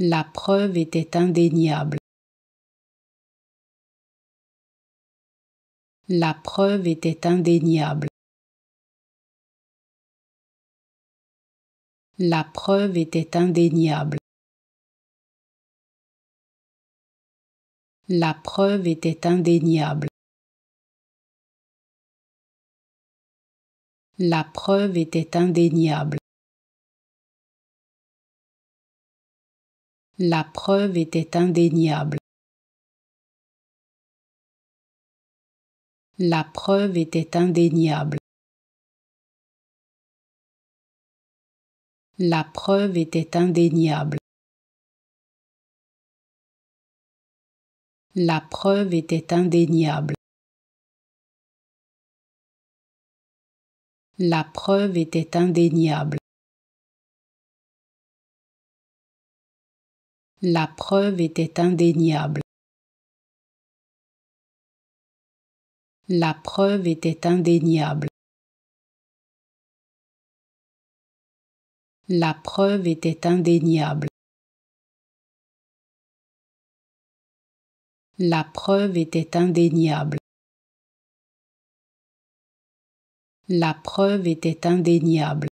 La preuve était indéniable. La preuve était indéniable. La preuve était indéniable. La preuve était indéniable. La preuve était indéniable. La preuve était indéniable. La preuve était indéniable. La preuve était indéniable. La preuve était indéniable. La preuve était indéniable. La preuve était indéniable. La preuve était indéniable. La preuve était indéniable. La preuve était indéniable. La preuve était indéniable.